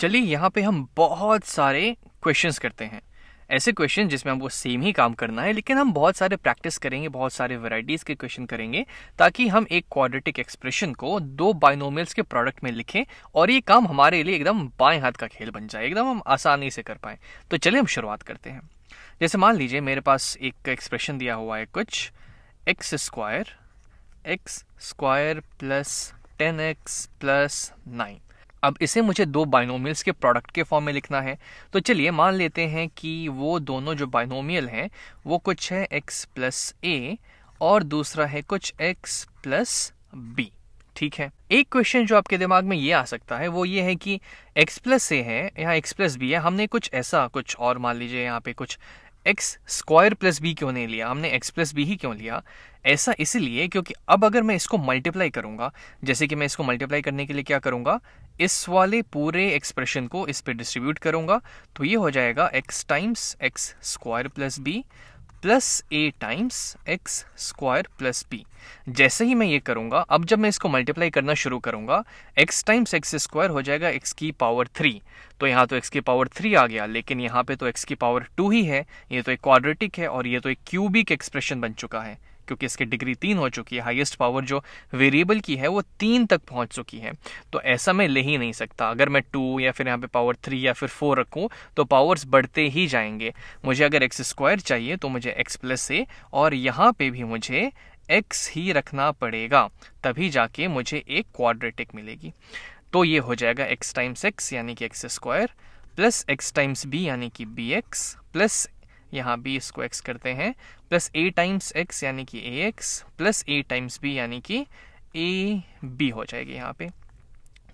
चलिए यहाँ पे हम बहुत सारे क्वेश्चंस करते हैं ऐसे क्वेश्चन जिसमें हमको सेम ही काम करना है लेकिन हम बहुत सारे प्रैक्टिस करेंगे बहुत सारे वेराइटीज़ के क्वेश्चन करेंगे ताकि हम एक क्वाड्रेटिक एक्सप्रेशन को दो बाइनोमियल्स के प्रोडक्ट में लिखें और ये काम हमारे लिए एकदम बाएं हाथ का खेल बन जाए एकदम हम आसानी से कर पाए तो चलिए हम शुरुआत करते हैं जैसे मान लीजिए मेरे पास एक एक्सप्रेशन दिया हुआ है कुछ x square x square plus ten x plus nine अब इसे मुझे दो बाइनोमियल्स के प्रोडक्ट के फॉर्म में लिखना है तो चलिए मान लेते हैं कि वो दोनों जो बाइनोमियल हैं वो कुछ है एक्स प्लस ए और दूसरा है कुछ एक्स प्लस बी ठीक है एक क्वेश्चन जो आपके दिमाग में ये आ सकता है वो ये है कि एक्स प्लस ए है यहाँ एक्स प्लस बी है हमने कुछ ऐसा कुछ और मान लीजिए यहाँ पे कुछ एक्स स्क्वायर प्लस बी क्यों नहीं लिया हमने एक्स प्लस बी ही क्यों लिया ऐसा इसलिए क्योंकि अब अगर मैं इसको मल्टीप्लाई करूंगा जैसे कि मैं इसको मल्टीप्लाई करने के लिए क्या करूंगा इस वाले पूरे एक्सप्रेशन को इस पर डिस्ट्रीब्यूट करूंगा तो ये हो जाएगा x times x square plus b plus a times x square plus b जैसे ही मैं ये करूंगा अब जब मैं इसको मल्टीप्लाई करना शुरू करूंगा एक्स टाइम्स एक्स स्क्वायर हो जाएगा एक्स की पावर थ्री तो यहाँ तो एक्स की पावर थ्री आ गया लेकिन यहाँ पे तो एक्स की पावर टू ही है ये तो एक क्वाड्रेटिक है और ये तो एक क्यूबिक एक्सप्रेशन बन चुका है क्योंकि इसकी डिग्री तीन हो चुकी है हाईएस्ट पावर जो वेरिएबल की है वो तीन तक पहुंच चुकी है तो ऐसा मैं ले ही नहीं सकता अगर मैं टू या फिर यहाँ पे पावर थ्री या फिर फोर रखूँ तो पावर्स बढ़ते ही जाएंगे मुझे अगर एक्स स्क्वायर चाहिए तो मुझे एक्स प्लस ए और यहाँ पे भी मुझे एक्स ही रखना पड़ेगा तभी जाके मुझे एक क्वाड्रेटिक मिलेगी तो ये हो जाएगा एक्स टाइम्स एक्स यानी कि x square plus x times b यानी कि बी एक्स प्लस यहाँ बी इसको एक्स करते हैं प्लस ए टाइम्स एक्स यानी कि a x plus a times b यानी कि ए बी हो जाएगी यहाँ पे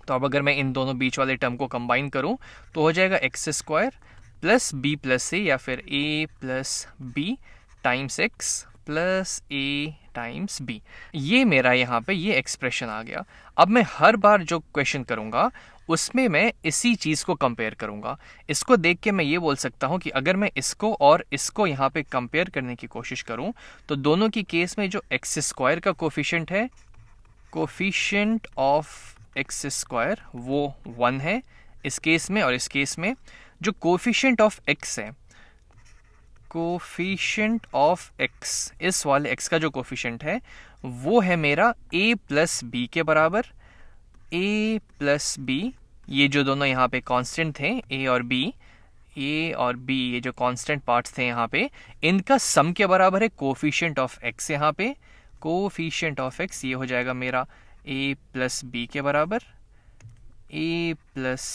तो अब अगर मैं इन दोनों बीच वाले टर्म को कंबाइन करूँ तो हो जाएगा x square plus b plus a या फिर a plus b times x plus a times b ये मेरा यहाँ पे ये एक्सप्रेशन आ गया अब मैं हर बार जो क्वेश्चन करूँगा उसमें मैं इसी चीज़ को कंपेयर करूंगा इसको देख के मैं ये बोल सकता हूं कि अगर मैं इसको और इसको यहाँ पे कंपेयर करने की कोशिश करूं तो दोनों की केस में जो एक्स स्क्वायर का कोफिशेंट है कोफिशेंट ऑफ एक्स स्क्वायर वो वन है इस केस में और इस केस में जो कोफिशेंट ऑफ एक्स है कोफिशेंट ऑफ एक्स इस वाले एक्स का जो कोफिशेंट है वो है मेरा ए प्लस बी के बराबर ए प्लस बी ये जो दोनों यहाँ पे कांस्टेंट थे ए और बी ए और बी ये जो कांस्टेंट पार्ट्स थे यहाँ पे इनका सम के बराबर है कोफिशियंट ऑफ एक्स यहाँ पे कोफिशियंट ऑफ एक्स ये हो जाएगा मेरा ए प्लस बी के बराबर ए प्लस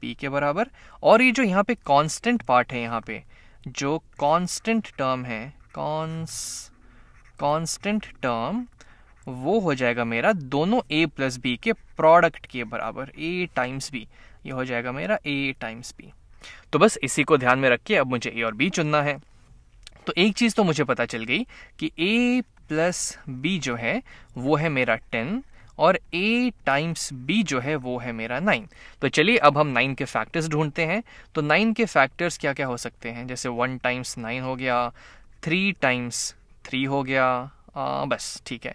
बी के बराबर और ये जो यहाँ पे कांस्टेंट पार्ट है यहाँ पे जो कांस्टेंट टर्म है कॉन्स कांस्टेंट टर्म वो हो जाएगा मेरा दोनों ए प्लस बी के प्रोडक्ट के बराबर ए टाइम्स बी ये हो जाएगा मेरा ए टाइम्स बी तो बस इसी को ध्यान में रख के अब मुझे ए और बी चुनना है तो एक चीज़ तो मुझे पता चल गई कि ए प्लस बी जो है वो है मेरा टेन और ए टाइम्स बी जो है वो है मेरा नाइन तो चलिए अब हम नाइन के फैक्टर्स ढूंढते हैं तो नाइन के फैक्टर्स क्या क्या हो सकते हैं जैसे वन टाइम्स नाइन हो गया थ्री टाइम्स थ्री हो गया आ, बस ठीक है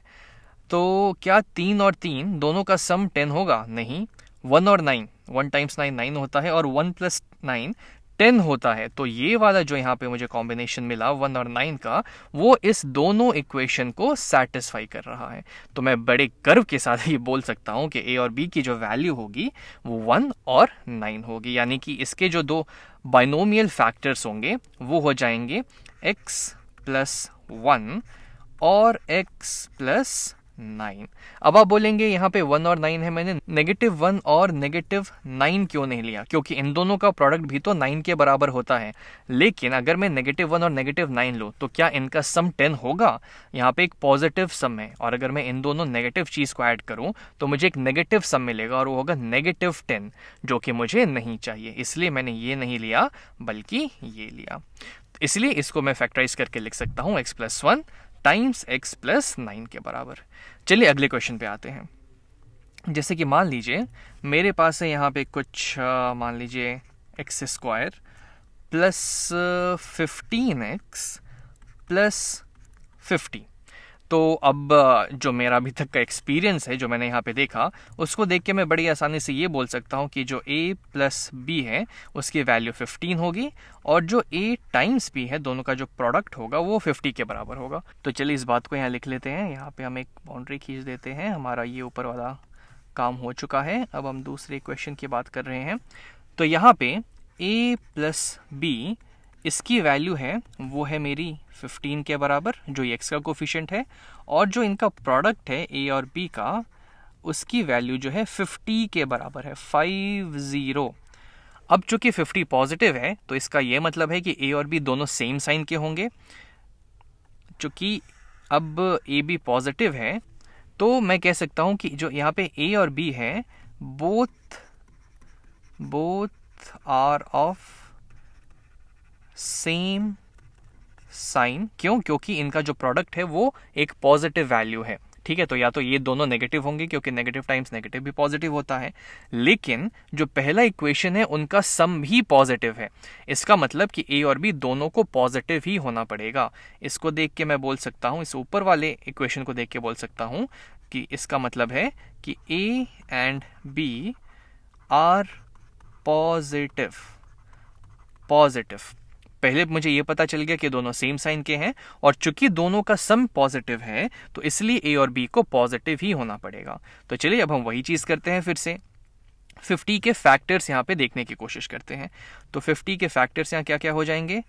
तो क्या तीन और तीन दोनों का सम टेन होगा नहीं वन और nine one times nine nine होता है और वन प्लस नाइन टेन होता है तो ये वाला जो यहाँ पे मुझे कॉम्बिनेशन मिला वन और नाइन का वो इस दोनों इक्वेशन को सेटिस्फाई कर रहा है तो मैं बड़े गर्व के साथ ये बोल सकता हूँ कि ए और बी की जो वैल्यू होगी वो वन और नाइन होगी यानी कि इसके जो दो बाइनोमियल फैक्टर्स होंगे वो हो जाएंगे एक्स प्लस वन और एक्स प्लस नाइन अब आप बोलेंगे यहाँ पे वन और नाइन है मैंने नेगेटिव वन और नेगेटिव नाइन क्यों नहीं लिया क्योंकि इन दोनों का प्रोडक्ट भी तो नाइन के बराबर होता है लेकिन अगर मैं नेगेटिव वन और नेगेटिव नाइन लूँ तो क्या इनका सम टेन होगा यहाँ पे एक पॉजिटिव सम है और अगर मैं इन दोनों नेगेटिव चीज़ को ऐड करूँ तो मुझे एक नेगेटिव सम मिलेगा और वो होगा नेगेटिव टेन जो कि मुझे नहीं चाहिए इसलिए मैंने ये नहीं लिया बल्कि ये लिया तो इसलिए इसको मैं फैक्टराइज करके लिख सकता हूँ x plus one times x plus nine के बराबर चलिए अगले क्वेश्चन पे आते हैं जैसे कि मान लीजिए मेरे पास है यहाँ पे कुछ मान लीजिए x square plus fifteen x plus fifty तो अब जो मेरा अभी तक का एक्सपीरियंस है जो मैंने यहाँ पे देखा उसको देख के मैं बड़ी आसानी से ये बोल सकता हूँ कि जो a प्लस बी है उसकी वैल्यू 15 होगी और जो a टाइम्स b है दोनों का जो प्रोडक्ट होगा वो 50 के बराबर होगा तो चलिए इस बात को यहाँ लिख लेते हैं यहाँ पे हम एक बाउंड्री खींच देते हैं हमारा ये ऊपर वाला काम हो चुका है अब हम दूसरे क्वेश्चन की बात कर रहे हैं तो यहाँ पे ए प्लस बी इसकी वैल्यू है वो है मेरी फिफ्टीन के बराबर जो ये एक्स का कोफिशेंट है और जो इनका प्रोडक्ट है ए और बी का उसकी वैल्यू जो है फिफ्टी के बराबर है फाइव ज़ीरो अब चूंकि फिफ्टी पॉजिटिव है तो इसका ये मतलब है कि ए और बी दोनों सेम साइन के होंगे चूंकि अब ए बी पॉजिटिव है तो मैं कह सकता हूँ कि जो यहाँ पे ए और बी है both both are of same sign क्यों क्योंकि इनका जो प्रोडक्ट है वो एक पॉजिटिव वैल्यू है ठीक है तो या तो ये दोनों नेगेटिव होंगे क्योंकि नेगेटिव टाइम्स नेगेटिव भी पॉजिटिव होता है लेकिन जो पहला इक्वेशन है उनका सम भी पॉजिटिव है इसका मतलब कि ए और बी दोनों को पॉजिटिव ही होना पड़ेगा इसको देख के मैं बोल सकता हूं इस ऊपर वाले इक्वेशन को देख के बोल सकता हूं कि इसका मतलब है कि a and b are positive positive पहले मुझे ये पता चल गया कि दोनों सेम साइन के हैं और चूंकि दोनों का सम पॉजिटिव है तो इसलिए ए और बी को पॉजिटिव ही होना पड़ेगा तो चलिए अब हम वही चीज़ करते हैं फिर से 50 के फैक्टर्स यहाँ पे देखने की कोशिश करते हैं तो 50 के फैक्टर्स यहाँ क्या क्या हो जाएंगे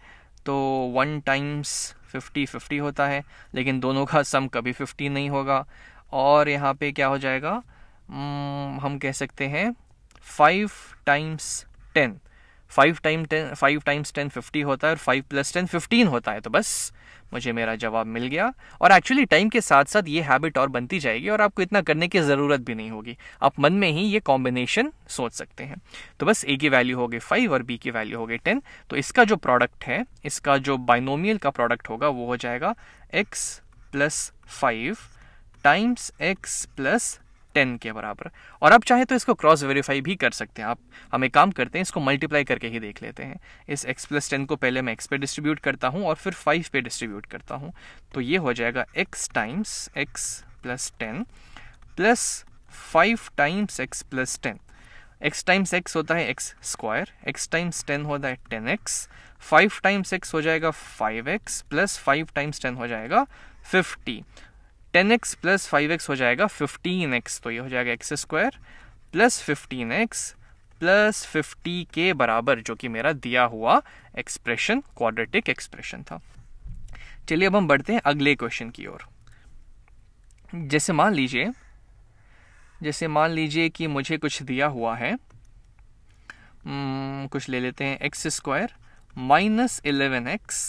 तो वन टाइम्स 50 50 होता है लेकिन दोनों का सम कभी 50 नहीं होगा और यहाँ पे क्या हो जाएगा hmm, हम कह सकते हैं five times ten five time ten five times ten fifty होता है और फाइव प्लस टेन फिफ्टीन होता है तो बस मुझे मेरा जवाब मिल गया और एक्चुअली टाइम के साथ साथ ये हैबिट और बनती जाएगी और आपको इतना करने की ज़रूरत भी नहीं होगी आप मन में ही ये कॉम्बिनेशन सोच सकते हैं तो बस ए की वैल्यू हो गई फाइव और बी की वैल्यू हो टेन तो इसका जो प्रोडक्ट है इसका जो बाइनोमियल का प्रोडक्ट होगा वो हो जाएगा x plus five times x plus ten के बराबर और आप चाहें तो इसको क्रॉस वेरीफाई भी कर सकते हैं आप हम एक काम करते हैं इसको मल्टीप्लाई करके ही देख लेते हैं इस एक्स प्लस टेन को पहले मैं एक्स पे डिस्ट्रीब्यूट करता हूँ और फिर फाइव पे डिस्ट्रीब्यूट करता हूँ तो ये हो जाएगा x times x plus ten plus five times x plus ten x times x होता है x square x times ten होता है ten x five times x हो जाएगा five x plus five times ten हो जाएगा fifty ten x plus five x हो जाएगा फिफ्टीन एक्स तो ये हो जाएगा x square plus fifteen x plus fifty के बराबर जो कि मेरा दिया हुआ एक्सप्रेशन क्वाड्रेटिक एक्सप्रेशन था चलिए अब हम बढ़ते हैं अगले क्वेश्चन की ओर जैसे मान लीजिए जैसे मान लीजिए कि मुझे कुछ दिया हुआ है हम्म, कुछ ले लेते हैं x square minus eleven x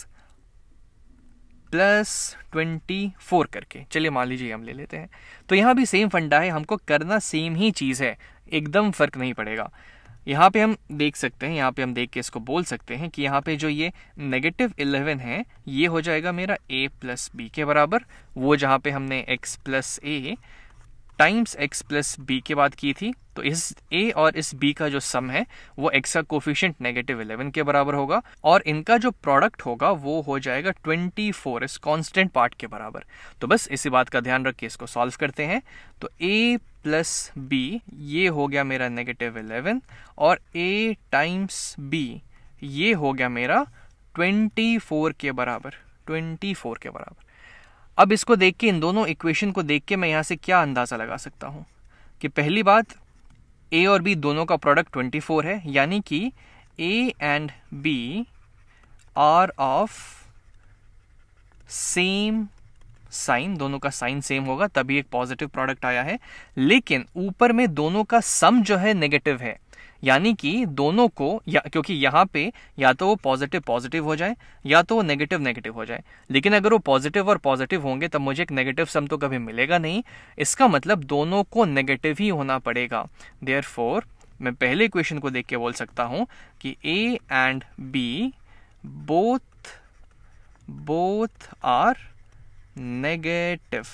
plus twenty four करके चलिए मान लीजिए हम ले लेते हैं तो यहाँ भी सेम फंडा है हमको करना सेम ही चीज़ है एकदम फ़र्क नहीं पड़ेगा यहाँ पे हम देख सकते हैं यहाँ पे हम देख के इसको बोल सकते हैं कि यहाँ पे जो ये नेगेटिव इलेवन है ये हो जाएगा मेरा ए प्लस बी के बराबर वो जहाँ पे हमने x plus a times x plus b के बाद की थी तो इस ए और इस बी का जो सम है वो एक्स का कोफिशियंट नेगेटिव इलेवन के बराबर होगा और इनका जो प्रोडक्ट होगा वो हो जाएगा ट्वेंटी फोर इस कॉन्स्टेंट पार्ट के बराबर तो बस इसी बात का ध्यान रख के इसको सॉल्व करते हैं तो ए प्लस बी ये हो गया मेरा नेगेटिव इलेवन और ए टाइम्स बी ये हो गया मेरा ट्वेंटी फोर के बराबर ट्वेंटी फोर के बराबर अब इसको देख के इन दोनों इक्वेशन को देख के मैं यहाँ से क्या अंदाज़ा लगा सकता हूँ कि पहली बात ए और बी दोनों का प्रोडक्ट 24 है यानी कि a and b are of same sign दोनों का साइन सेम होगा तभी एक पॉजिटिव प्रोडक्ट आया है लेकिन ऊपर में दोनों का सम जो है नेगेटिव है यानी कि दोनों को या क्योंकि यहाँ पे या तो वो पॉजिटिव पॉजिटिव हो जाए या तो वो नेगेटिव नेगेटिव हो जाए लेकिन अगर वो पॉजिटिव और पॉजिटिव होंगे तब मुझे एक नेगेटिव सम तो कभी मिलेगा नहीं इसका मतलब दोनों को नेगेटिव ही होना पड़ेगा देयर मैं पहले क्वेश्चन को देख के बोल सकता हूँ कि a and b both both are negative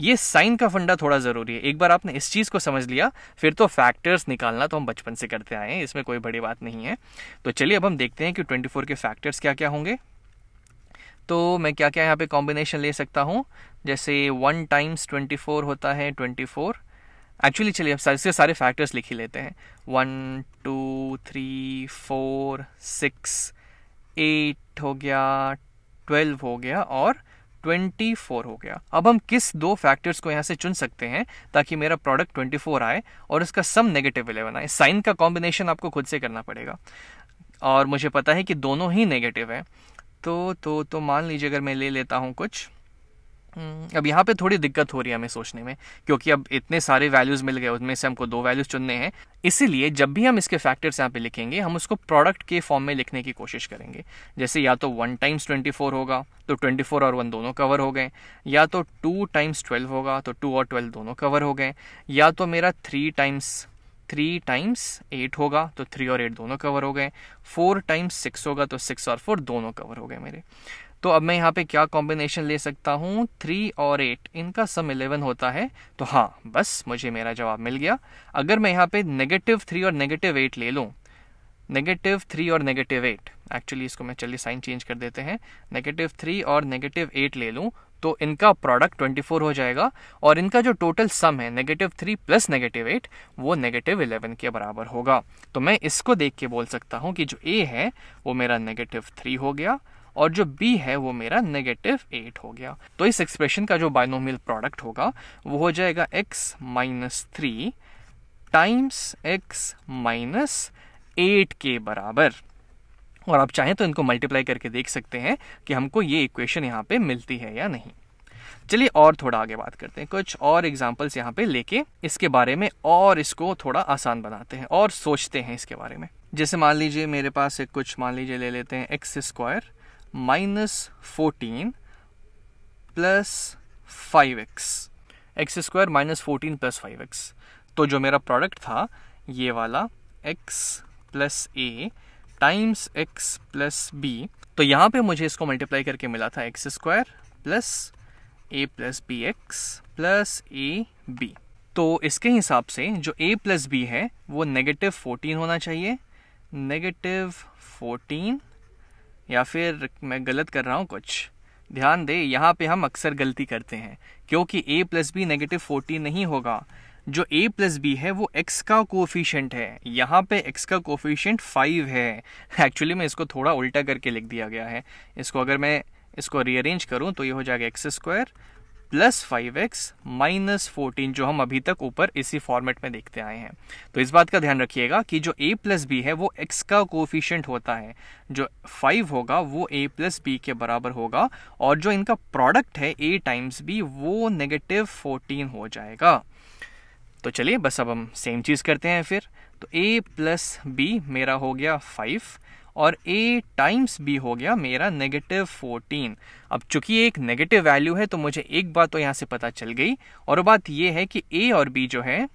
ये साइन का फंडा थोड़ा ज़रूरी है एक बार आपने इस चीज़ को समझ लिया फिर तो फैक्टर्स निकालना तो हम बचपन से करते आए हैं इसमें कोई बड़ी बात नहीं है तो चलिए अब हम देखते हैं कि 24 के फैक्टर्स क्या क्या होंगे तो मैं क्या क्या यहाँ पे कॉम्बिनेशन ले सकता हूँ जैसे वन टाइम्स ट्वेंटी होता है ट्वेंटी एक्चुअली चलिए अब सारे सारे फैक्टर्स लिख ही लेते हैं one two three four six eight हो गया ट्वेल्व हो गया और ट्वेंटी फोर हो गया अब हम किस दो फैक्टर्स को यहाँ से चुन सकते हैं ताकि मेरा प्रोडक्ट ट्वेंटी फोर आए और इसका सम नेगेटिव इलेवन आए साइन का कॉम्बिनेशन आपको खुद से करना पड़ेगा और मुझे पता है कि दोनों ही नेगेटिव है तो तो तो मान लीजिए अगर मैं ले लेता हूँ कुछ हम्म, अब यहाँ पे थोड़ी दिक्कत हो रही है हमें सोचने में क्योंकि अब इतने सारे वैल्यूज़ मिल गए उनमें से हमको दो वैल्यूज़ चुनने हैं इसीलिए जब भी हम इसके फैक्टर्स यहाँ पे लिखेंगे हम उसको प्रोडक्ट के फॉर्म में लिखने की कोशिश करेंगे जैसे या तो वन टाइम्स ट्वेंटी फोर होगा तो ट्वेंटी फोर और वन दोनों कवर हो गए या तो टू टाइम्स ट्वेल्व होगा तो टू और ट्वेल्व दोनों कवर हो गए या तो मेरा three times three times eight होगा तो थ्री और एट दोनों कवर हो गए फोर टाइम्स सिक्स होगा तो सिक्स और फोर दोनों कवर हो गए मेरे तो अब मैं यहाँ पे क्या कॉम्बिनेशन ले सकता हूँ थ्री और एट इनका सम इलेवन होता है तो हाँ बस मुझे मेरा जवाब मिल गया अगर मैं यहाँ पे नेगेटिव थ्री और नेगेटिव एट ले लूँ नेगेटिव थ्री और नेगेटिव एट एक्चुअली इसको मैं चलिए साइन चेंज कर देते हैं नेगेटिव थ्री और नेगेटिव एट ले लूँ तो इनका प्रोडक्ट ट्वेंटी फोर हो जाएगा और इनका जो टोटल सम है negative three plus negative eight वो नेगेटिव इलेवन के बराबर होगा तो मैं इसको देख के बोल सकता हूँ कि जो ए है वो मेरा नेगेटिव थ्री हो गया और जो बी है वो मेरा नेगेटिव एट हो गया तो इस एक्सप्रेशन का जो बाइनोमियल प्रोडक्ट होगा वो हो जाएगा x minus three times x minus eight के बराबर और आप चाहें तो इनको मल्टीप्लाई करके देख सकते हैं कि हमको ये इक्वेशन यहाँ पे मिलती है या नहीं चलिए और थोड़ा आगे बात करते हैं कुछ और एग्जाम्पल्स यहाँ पे लेके इसके बारे में और इसको थोड़ा आसान बनाते हैं और सोचते हैं इसके बारे में जैसे मान लीजिए मेरे पास एक कुछ मान लीजिए ले लेते हैं x square minus fourteen plus five x x square minus fourteen plus five x तो जो मेरा प्रोडक्ट था ये वाला x plus a times x plus b तो यहाँ पे मुझे इसको मल्टीप्लाई करके मिला था x square plus a plus b x plus a b तो इसके हिसाब से जो ए प्लस बी है वो नेगेटिव फोर्टीन होना चाहिए नेगेटिव फोर्टीन या फिर मैं गलत कर रहा हूँ कुछ ध्यान दे यहाँ पे हम अक्सर गलती करते हैं क्योंकि a plus b negative fourteen नहीं होगा जो ए प्लस बी है वो एक्स का कोफिशेंट है यहाँ पे एक्स का कोफिशेंट फाइव है एक्चुअली मैं इसको थोड़ा उल्टा करके लिख दिया गया है इसको अगर मैं इसको रीअरेंज करूँ तो ये हो जाएगा x square plus five x minus fourteen जो हम अभी तक ऊपर इसी फॉर्मेट में देखते आए हैं तो इस बात का ध्यान रखिएगा कि जो ए प्लस बी है वो एक्स का कोफिशियंट होता है जो फाइव होगा वो ए प्लस बी के बराबर होगा और जो इनका प्रोडक्ट है ए टाइम्स बी वो नेगेटिव फोर्टीन हो जाएगा तो चलिए बस अब हम सेम चीज़ करते हैं फिर तो ए प्लस बी मेरा हो गया फाइव और ए टाइम्स बी हो गया मेरा नेगेटिव फोर्टीन अब चूंकि एक नेगेटिव वैल्यू है तो मुझे एक बात तो यहाँ से पता चल गई और बात ये है कि ए और बी जो है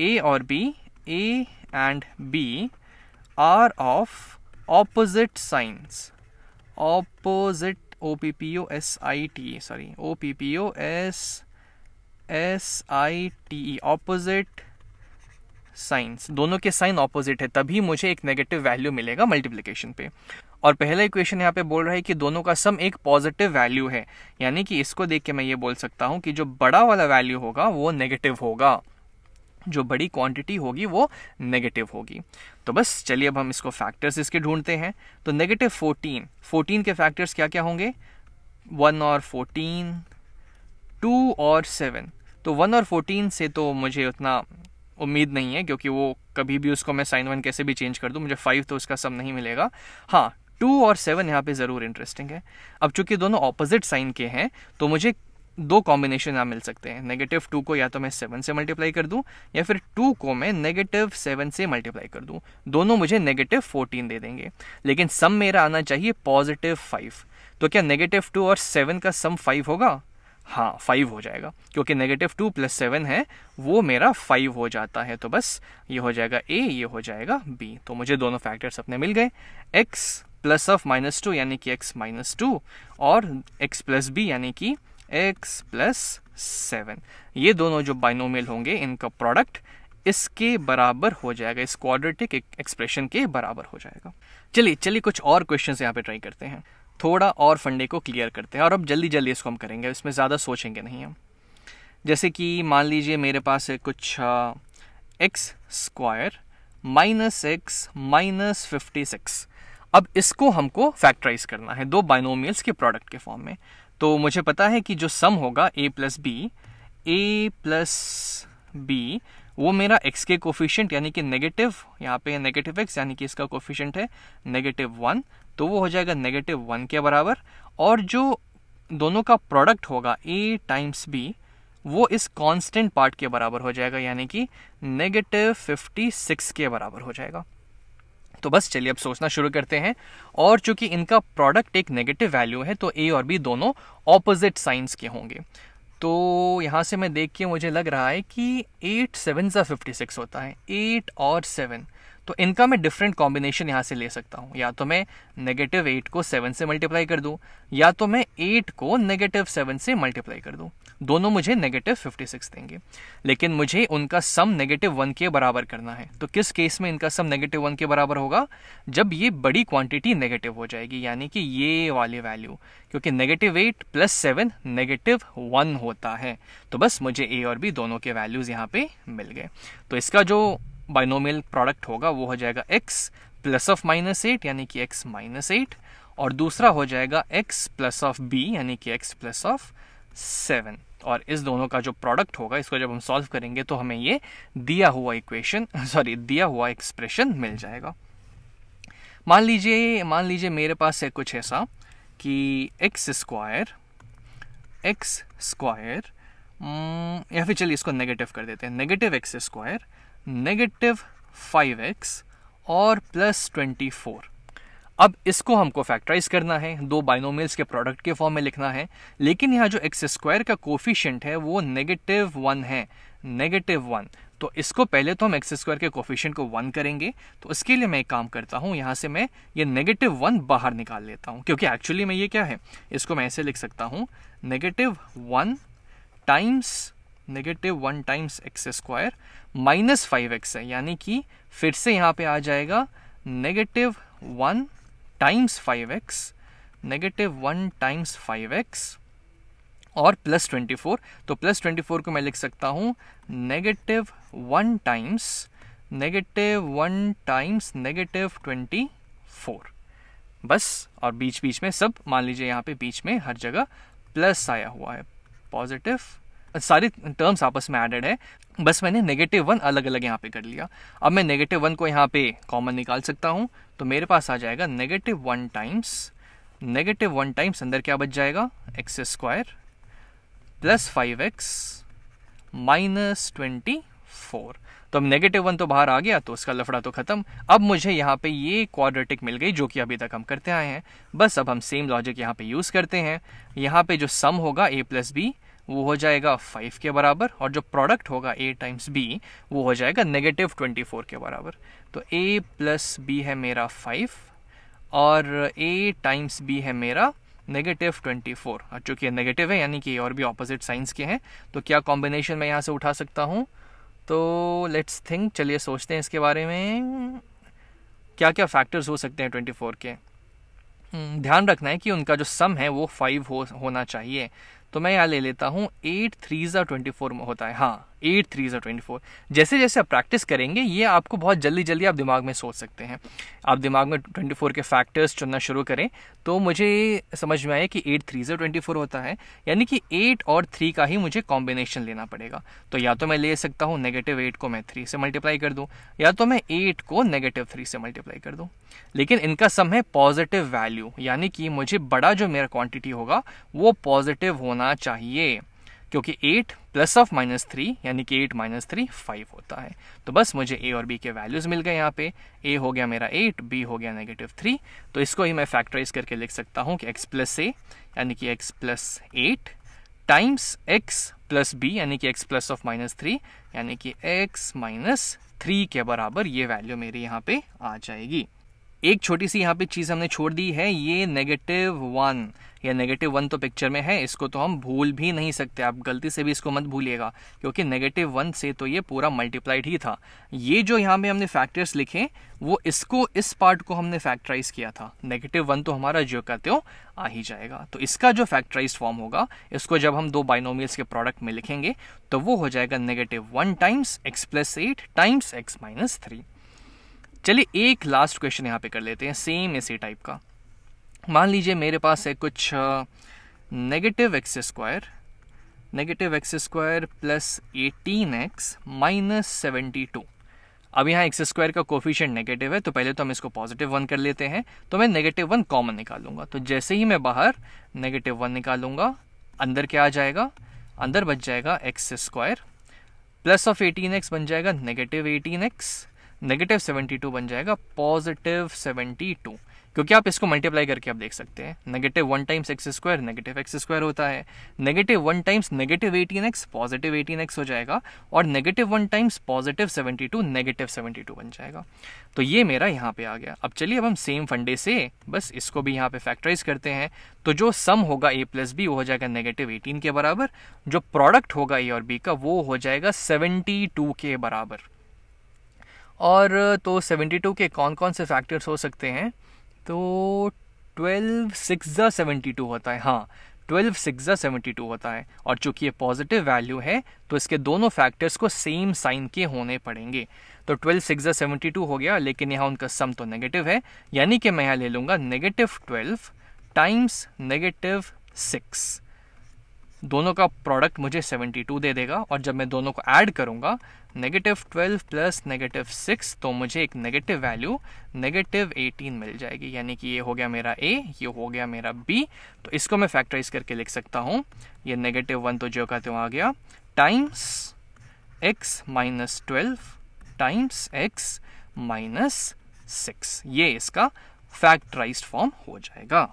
ए और b a and b are of opposite signs opposite O P P O S I T sorry O P P O S S I T E opposite signs दोनों के साइन ऑपोजिट है तभी मुझे एक negative value मिलेगा multiplication पे और पहला इक्वेशन यहाँ पे बोल रहा है कि दोनों का सम एक पॉजिटिव वैल्यू है यानी कि इसको देख के मैं ये बोल सकता हूँ कि जो बड़ा वाला वैल्यू होगा वो नेगेटिव होगा जो बड़ी क्वांटिटी होगी वो नेगेटिव होगी तो बस चलिए अब हम इसको फैक्टर्स इसके ढूंढते हैं तो नेगेटिव फोर्टीन फोर्टीन के फैक्टर्स क्या क्या होंगे वन और फोर्टीन टू और सेवन तो वन और फोर्टीन से तो मुझे उतना उम्मीद नहीं है क्योंकि वो कभी भी उसको मैं साइन वन कैसे भी चेंज कर दूँ मुझे फाइव तो उसका सम नहीं मिलेगा हाँ टू और सेवन यहाँ पे ज़रूर इंटरेस्टिंग है अब चूंकि दोनों ऑपोजिट साइन के हैं तो मुझे दो कॉम्बिनेशन यहाँ मिल सकते हैं नेगेटिव टू को या तो मैं सेवन से मल्टीप्लाई कर दूँ या फिर टू को मैं नेगेटिव सेवन से मल्टीप्लाई कर दूँ दोनों मुझे नेगेटिव फोर्टीन दे देंगे लेकिन सम मेरा आना चाहिए पॉजिटिव फाइव तो क्या नेगेटिव टू और सेवन का सम फाइव होगा हाँ फाइव हो जाएगा क्योंकि नेगेटिव टू प्लस सेवन है वो मेरा फाइव हो जाता है तो बस ये हो जाएगा ए ये हो जाएगा बी तो मुझे दोनों फैक्टर्स अपने मिल गए x plus of minus two यानी कि एक्स माइनस टू और एक्स प्लस बी यानी कि एक्स प्लस सेवन ये दोनों जो बाइनोमियल होंगे इनका प्रोडक्ट इसके बराबर हो जाएगा इस क्वाड्रेटिक एक्सप्रेशन के बराबर हो जाएगा चलिए चलिए कुछ और क्वेश्चन यहाँ पे ट्राई करते हैं थोड़ा और फंडे को क्लियर करते हैं और अब जल्दी जल्दी इसको हम करेंगे इसमें ज़्यादा सोचेंगे नहीं हम जैसे कि मान लीजिए मेरे पास है कुछ x square minus x minus fifty six अब इसको हमको फैक्टराइज करना है दो बाइनोमियल्स के प्रोडक्ट के फॉर्म में तो मुझे पता है कि जो सम होगा a plus b a plus b वो मेरा एक्स के कोफिशियंट यानी कि नेगेटिव यहाँ पे नेगेटिव एक्स यानी कि इसका कोफिशियंट है नेगेटिव वन तो वो हो जाएगा नेगेटिव वन के बराबर और जो दोनों का प्रोडक्ट होगा ए टाइम्स बी वो इस कांस्टेंट पार्ट के बराबर हो जाएगा यानी कि नेगेटिव फिफ्टी सिक्स के बराबर हो जाएगा तो बस चलिए अब सोचना शुरू करते हैं और चूंकि इनका प्रोडक्ट एक नेगेटिव वैल्यू है तो ए और बी दोनों ऑपोजिट साइंस के होंगे तो यहाँ से मैं देख के मुझे लग रहा है कि एट सेवन सा फिफ्टी सिक्स होता है एट और सेवन तो इनका मैं डिफरेंट कॉम्बिनेशन यहाँ से ले सकता हूँ या तो मैं नेगेटिव एट को सेवन से मल्टीप्लाई कर दूँ या तो मैं एट को नेगेटिव सेवन से मल्टीप्लाई कर दूँ दोनों मुझे नेगेटिव फिफ्टी सिक्स देंगे लेकिन मुझे उनका सम नेगेटिव वन के बराबर करना है तो किस केस में इनका सम नेगेटिव वन के बराबर होगा जब ये बड़ी क्वांटिटी नेगेटिव हो जाएगी यानी कि ये वाली वैल्यू क्योंकि negative eight plus seven negative one होता है तो बस मुझे ए और बी दोनों के वैल्यूज़ यहाँ पे मिल गए तो इसका जो बाइनोमियल प्रोडक्ट होगा वो हो जाएगा x plus of minus eight यानी कि एक्स माइनस एट और दूसरा हो जाएगा एक्स प्लस ऑफ बी यानी कि एक्स प्लस ऑफ सेवन और इस दोनों का जो प्रोडक्ट होगा इसको जब हम सॉल्व करेंगे तो हमें ये दिया हुआ इक्वेशन सॉरी दिया हुआ एक्सप्रेशन मिल जाएगा मान लीजिए मान लीजिए मेरे पास है कुछ ऐसा कि एक्स स्क्वायर एक्स स्क्वायर या फिर चलिए इसको नेगेटिव कर देते हैं negative x square negative five x और प्लस ट्वेंटी फोर अब इसको हमको फैक्टराइज करना है दो बाइनोमियल्स के प्रोडक्ट के फॉर्म में लिखना है लेकिन यहाँ जो एक्स स्क्वायर का कोफिशियंट है वो नेगेटिव वन है नेगेटिव वन तो इसको पहले तो हम एक्स स्क्वायर के कोफिशियंट को वन करेंगे तो इसके लिए मैं एक काम करता हूँ यहाँ से मैं ये नेगेटिव वन बाहर निकाल लेता हूँ क्योंकि एक्चुअली में ये क्या है इसको मैं ऐसे लिख सकता हूँ negative one times negative one times x square minus five x है यानी कि फिर से यहाँ पे आ जाएगा negative one times five x negative one times five x और प्लस ट्वेंटी फोर तो प्लस ट्वेंटी फोर को मैं लिख सकता हूं negative one times negative one times negative twenty four बस और बीच बीच में सब मान लीजिए यहां पे बीच में हर जगह प्लस आया हुआ है पॉजिटिव सारे टर्म्स आपस में एडेड है बस मैंने नेगेटिव वन अलग अलग यहाँ पे कर लिया अब मैं नेगेटिव वन को यहाँ पे कॉमन निकाल सकता हूँ तो मेरे पास आ जाएगा negative one times negative one times अंदर क्या बच जाएगा x square plus five x minus twenty four तो अब नेगेटिव वन तो बाहर आ गया तो उसका लफड़ा तो खत्म अब मुझे यहाँ पे ये क्वाड्रेटिक मिल गई जो कि अभी तक हम करते आए हैं बस अब हम सेम लॉजिक यहाँ पे यूज़ करते हैं यहाँ पे जो सम होगा ए प्लस बी वो हो जाएगा फाइव के बराबर और जो प्रोडक्ट होगा ए टाइम्स बी वो हो जाएगा नेगेटिव ट्वेंटी फोर के बराबर तो ए प्लस बी है मेरा फाइव और ए टाइम्स बी है मेरा नेगेटिव ट्वेंटी फोर चूंकि नेगेटिव है यानी कि और भी ऑपोजिट साइंस के हैं तो क्या कॉम्बिनेशन मैं यहाँ से उठा सकता हूँ तो लेट्स थिंक चलिए सोचते हैं इसके बारे में क्या क्या फैक्टर्स हो सकते हैं ट्वेंटी फोर के हम्म, ध्यान रखना है कि उनका जो सम है वो फाइव हो होना चाहिए तो मैं यहाँ ले लेता हूँ एट थ्री ज़ा ट्वेंटी फोर होता है हाँ एट थ्री ज़ा ट्वेंटी फोर जैसे जैसे आप प्रैक्टिस करेंगे ये आपको बहुत जल्दी जल्दी आप दिमाग में सोच सकते हैं आप दिमाग में ट्वेंटी फोर के फैक्टर्स चुनना शुरू करें तो मुझे समझ में आए कि एट थ्री ज़ा ट्वेंटी फोर होता है यानी कि एट और थ्री का ही मुझे कॉम्बिनेशन लेना पड़ेगा तो या तो मैं ले सकता हूँ नेगेटिव एट को मैं थ्री से मल्टीप्लाई कर दूँ या तो मैं एट को नेगेटिव थ्री से मल्टीप्लाई कर दूँ लेकिन इनका सम है पॉजिटिव वैल्यू यानी कि मुझे बड़ा जो मेरा क्वान्टिटी होगा वो पॉजिटिव होना चाहिए क्योंकि eight plus of minus three यानी कि एट माइनस थ्री फाइव होता है तो बस मुझे ए और बी के वैल्यूज़ मिल गए यहाँ पे ए हो गया मेरा एट बी हो गया नेगेटिव थ्री तो इसको ही मैं फैक्टराइज करके लिख सकता हूँ कि एक्स प्लस ए यानी कि x plus eight times x plus b यानी कि x plus of minus three यानी कि एक्स माइनस थ्री के बराबर ये वैल्यू मेरी यहाँ पे आ जाएगी एक छोटी सी यहाँ पे चीज़ हमने छोड़ दी है ये नेगेटिव वन या नेगेटिव वन तो पिक्चर में है इसको तो हम भूल भी नहीं सकते आप गलती से भी इसको मत भूलिएगा क्योंकि नेगेटिव वन से तो ये पूरा मल्टीप्लाइड ही था ये जो यहाँ पे हमने फैक्टर्स लिखे वो इसको इस पार्ट को हमने फैक्टराइज किया था नेगेटिव वन तो हमारा जो कहते हो आ ही जाएगा तो इसका जो फैक्टराइज फॉर्म होगा इसको जब हम दो बाइनोमियल्स के प्रोडक्ट में लिखेंगे तो वो हो जाएगा negative one times x plus eight times x minus three चलिए एक लास्ट क्वेश्चन यहाँ पे कर लेते हैं सेम इसी टाइप का मान लीजिए मेरे पास है कुछ negative x square negative x square plus eighteen x minus seventy two अब यहाँ एक्स स्क्वायर का कोफिशियंट नेगेटिव है तो पहले तो हम इसको पॉजिटिव वन कर लेते हैं तो मैं नेगेटिव वन कॉमन निकालूंगा तो जैसे ही मैं बाहर नेगेटिव वन निकालूंगा अंदर क्या आ जाएगा अंदर बच जाएगा x square plus of eighteen x बन जाएगा negative eighteen x negative seventy two बन जाएगा पॉजिटिव सेवेंटी टू क्योंकि आप इसको मल्टीप्लाई करके आप देख सकते हैं negative one times x square negative x square होता है negative one times negative eighteen x positive eighteen x हो जाएगा और negative one times positive seventy two negative seventy two बन जाएगा तो ये मेरा यहाँ पे आ गया अब चलिए अब हम सेम फंडे से बस इसको भी यहाँ पे फैक्टराइज करते हैं तो जो सम होगा ए प्लस बी वो हो जाएगा नेगेटिव एटीन के बराबर जो प्रोडक्ट होगा ए और बी का वो हो जाएगा सेवेंटी टू के बराबर और तो 72 के कौन कौन से फैक्टर्स हो सकते हैं तो 12 सिक्स ज़ा सेवेंटी होता है हाँ ट्वेल्व सिक्स ज़ा सेवेंटी होता है और चूंकि ये पॉजिटिव वैल्यू है तो इसके दोनों फैक्टर्स को सेम साइन के होने पड़ेंगे तो ट्वेल्व सिक्स ज़ा सेवेंटी हो गया लेकिन यहाँ उनका सम तो नेगेटिव है यानी कि मैं यहाँ ले लूँगा negative twelve times negative six दोनों का प्रोडक्ट मुझे 72 दे देगा और जब मैं दोनों को ऐड करूँगा negative twelve plus negative six तो मुझे एक नेगेटिव वैल्यू नेगेटिव एटीन मिल जाएगी यानी कि ये हो गया मेरा ए ये हो गया मेरा बी तो इसको मैं फैक्टराइज करके लिख सकता हूँ ये नेगेटिव वन तो जो का त्यों आ गया times x minus twelve times x minus six ये इसका फैक्टराइज फॉर्म हो जाएगा